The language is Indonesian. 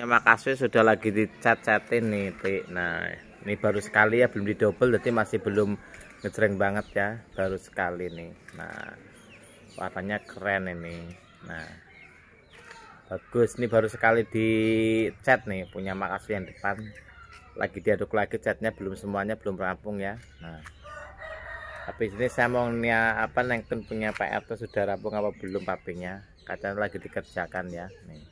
Nyama makasih sudah lagi dicat-catin nih, Nah, ini baru sekali ya, belum didobel, jadi masih belum ngejreng banget ya. Baru sekali nih. Nah, warnanya keren ini. Nah, bagus. Ini baru sekali dicat nih, punya makasih yang depan. Lagi diaduk lagi catnya, belum semuanya belum rampung ya. Nah, tapi ini saya mau nia, apa nengken punya PR tuh sudah rampung apa belum papinya? Kacanya lagi dikerjakan ya. Nih.